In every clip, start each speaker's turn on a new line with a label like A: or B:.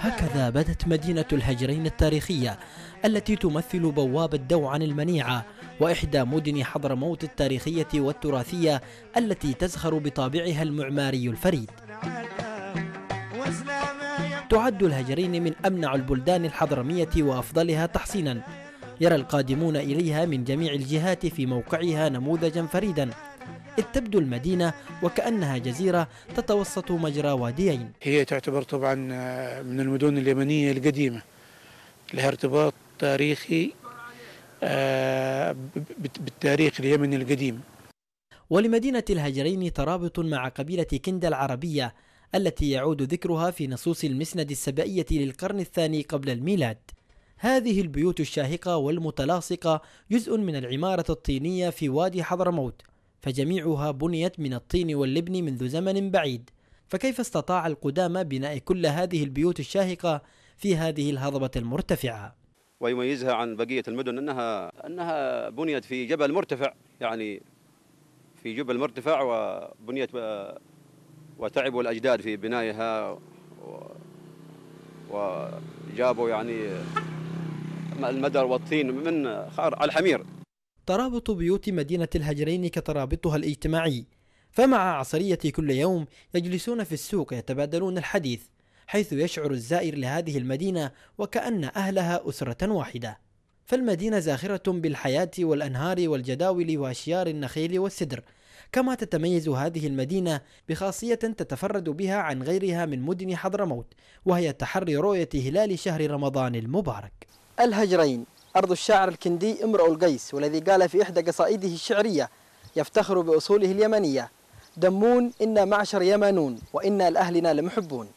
A: هكذا بدت مدينة الهجرين التاريخية التي تمثل بوابة الدوعة المنيعة وإحدى مدن حضرموت التاريخية والتراثية التي تزخر بطابعها المعماري الفريد تعد الهجرين من أمنع البلدان الحضرمية وأفضلها تحصينا يرى القادمون إليها من جميع الجهات في موقعها نموذجا فريدا إذ تبدو المدينة وكأنها جزيرة تتوسط مجرى واديين هي تعتبر طبعا آه، من المدن اليمنية القديمة لها ارتباط تاريخي آه، بالتاريخ اليمني القديم ولمدينة الهجرين ترابط مع قبيلة كندا العربية التي يعود ذكرها في نصوص المسند السبائية للقرن الثاني قبل الميلاد هذه البيوت الشاهقة والمتلاصقة جزء من العمارة الطينية في وادي حضرموت فجميعها بنيت من الطين واللبن منذ زمن بعيد فكيف استطاع القدامى بناء كل هذه البيوت الشاهقة في هذه الهضبة المرتفعة
B: ويميزها عن بقية المدن أنها, أنها بنيت في جبل مرتفع يعني في جبل مرتفع وبنيت وتعبوا الأجداد في بنائها وجابوا يعني المدر والطين من على الحمير
A: ترابط بيوت مدينة الهجرين كترابطها الاجتماعي فمع عصرية كل يوم يجلسون في السوق يتبادلون الحديث حيث يشعر الزائر لهذه المدينة وكأن أهلها أسرة واحدة فالمدينة زاخرة بالحياة والأنهار والجداول وأشيار النخيل والسدر كما تتميز هذه المدينة بخاصية تتفرد بها عن غيرها من مدن حضرموت وهي تحري رؤية هلال شهر رمضان المبارك الهجرين أرض الشاعر الكندي امرؤ القيس والذي قال في إحدى قصائده الشعرية يفتخر بأصوله اليمنية دمون إنا معشر يمنون وإنا لأهلنا لمحبون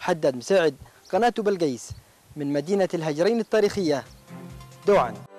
A: حدد مساعد قناة بلقيس من مدينة الهجرين التاريخية دوعاً